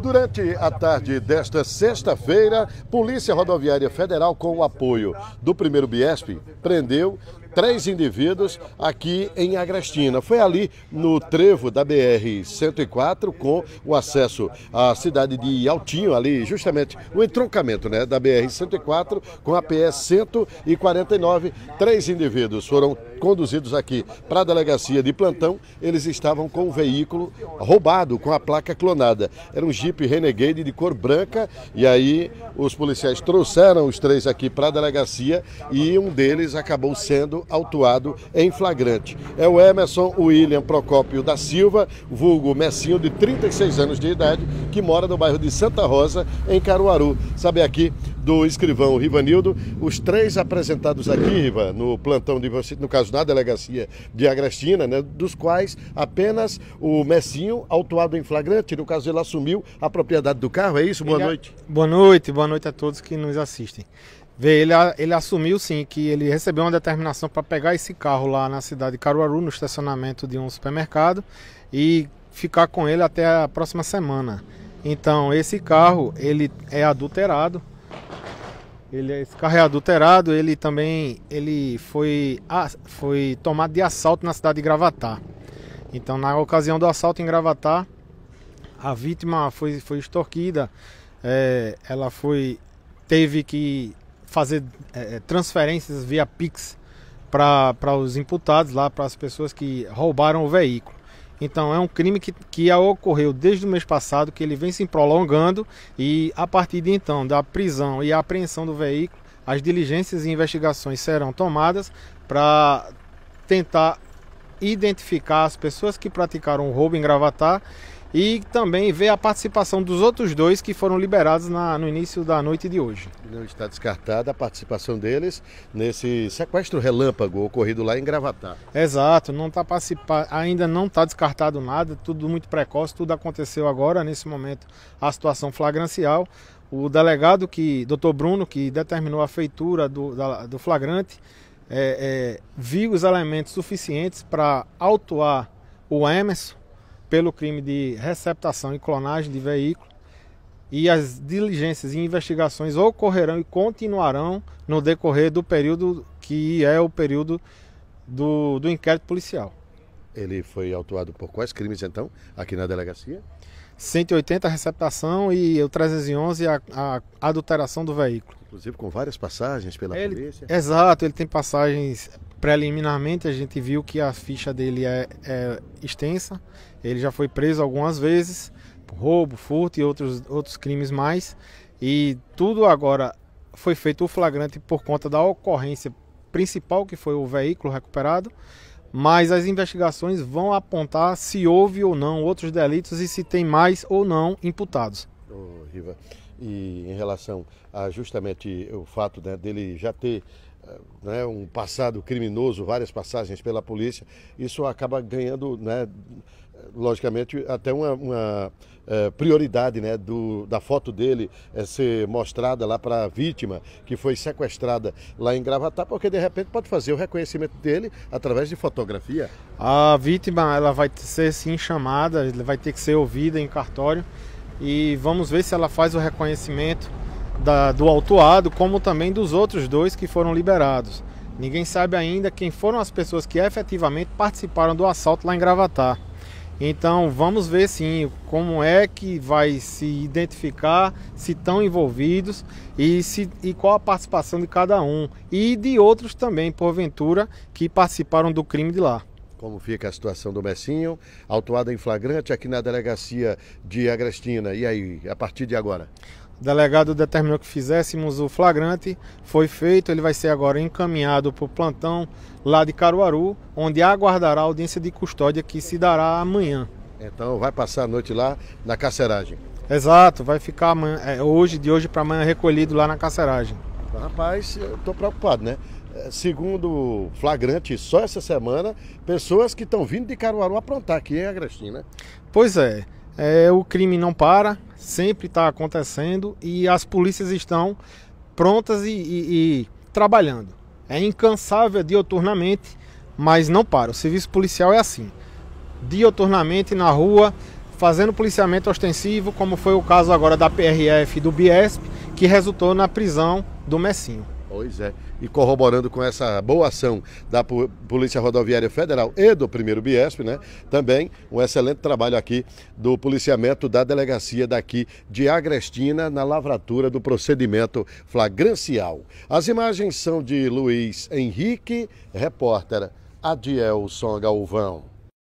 Durante a tarde desta sexta-feira, Polícia Rodoviária Federal, com o apoio do primeiro Biesp, prendeu três indivíduos aqui em Agrestina. Foi ali no trevo da BR-104, com o acesso à cidade de Altinho, ali justamente o entroncamento né, da BR-104 com a PS-149. Três indivíduos foram conduzidos aqui para a delegacia de plantão, eles estavam com o veículo roubado, com a placa clonada. Era um Jeep Renegade de cor branca e aí os policiais trouxeram os três aqui para a delegacia e um deles acabou sendo autuado em flagrante. É o Emerson William Procópio da Silva, vulgo Messinho, de 36 anos de idade, que mora no bairro de Santa Rosa, em Caruaru. Sabe aqui, do escrivão Rivanildo, os três apresentados aqui, Riva, no plantão de você no caso na delegacia de Agrestina, né, dos quais apenas o Messinho, autuado em flagrante, no caso ele assumiu a propriedade do carro, é isso? Boa ele noite. Boa noite, boa noite a todos que nos assistem. Vê, ele, ele assumiu sim que ele recebeu uma determinação para pegar esse carro lá na cidade de Caruaru, no estacionamento de um supermercado, e ficar com ele até a próxima semana. Então, esse carro ele é adulterado, ele, é- esse carro é adulterado, ele também ele foi, ah, foi tomado de assalto na cidade de Gravatá. Então, na ocasião do assalto em Gravatá, a vítima foi, foi extorquida, é, ela foi teve que fazer é, é transferências via Pix para os imputados lá, para as pessoas que roubaram o veículo. Então é um crime que, que ocorreu desde o mês passado, que ele vem se prolongando e a partir de então da prisão e apreensão do veículo, as diligências e investigações serão tomadas para tentar identificar as pessoas que praticaram o roubo em Gravatar e também ver a participação dos outros dois que foram liberados na, no início da noite de hoje. Não está descartada a participação deles nesse sequestro relâmpago ocorrido lá em Gravatá. Exato, não tá ainda não está descartado nada, tudo muito precoce, tudo aconteceu agora, nesse momento, a situação flagrancial. O delegado, que, doutor Bruno, que determinou a feitura do, da, do flagrante, é, é, viu os elementos suficientes para autuar o Emerson pelo crime de receptação e clonagem de veículo e as diligências e investigações ocorrerão e continuarão no decorrer do período que é o período do, do inquérito policial. Ele foi autuado por quais crimes então aqui na delegacia? 180 a receptação e o 311 a, a adulteração do veículo. Inclusive com várias passagens pela é, ele, polícia. Exato, ele tem passagens preliminarmente, a gente viu que a ficha dele é, é extensa. Ele já foi preso algumas vezes por roubo, furto e outros, outros crimes mais. E tudo agora foi feito o flagrante por conta da ocorrência principal, que foi o veículo recuperado, mas as investigações vão apontar se houve ou não outros delitos e se tem mais ou não imputados. Oh, Riva e em relação a justamente o fato né, dele já ter eh, né, um passado criminoso, várias passagens pela polícia, isso acaba ganhando, né, logicamente, até uma, uma eh, prioridade né, do, da foto dele eh, ser mostrada lá para a vítima que foi sequestrada lá em Gravatá, porque de repente pode fazer o reconhecimento dele através de fotografia. A vítima ela vai ser sim chamada, vai ter que ser ouvida em cartório e vamos ver se ela faz o reconhecimento da, do autuado, como também dos outros dois que foram liberados. Ninguém sabe ainda quem foram as pessoas que efetivamente participaram do assalto lá em Gravatar. Então vamos ver sim como é que vai se identificar, se estão envolvidos e, se, e qual a participação de cada um e de outros também, porventura, que participaram do crime de lá como fica a situação do Messinho, autuada em flagrante aqui na delegacia de Agrestina. E aí, a partir de agora? O delegado determinou que fizéssemos o flagrante, foi feito, ele vai ser agora encaminhado para o plantão lá de Caruaru, onde aguardará a audiência de custódia que se dará amanhã. Então vai passar a noite lá na carceragem. Exato, vai ficar amanhã, é, hoje, de hoje para amanhã recolhido lá na carceragem. Rapaz, eu preocupado, né? É, segundo flagrante, só essa semana, pessoas que estão vindo de Caruaru aprontar aqui em Agrestim, né? Pois é, é, o crime não para, sempre está acontecendo e as polícias estão prontas e, e, e trabalhando. É incansável é dioturnamente, mas não para. O serviço policial é assim, dioturnamente na rua, fazendo policiamento ostensivo, como foi o caso agora da PRF e do Biesp, que resultou na prisão do Messinho. Pois é. E corroborando com essa boa ação da Polícia Rodoviária Federal e do primeiro Biesp, né? Também um excelente trabalho aqui do policiamento da delegacia daqui de Agrestina na lavratura do procedimento flagrancial. As imagens são de Luiz Henrique, repórter Adielson Galvão.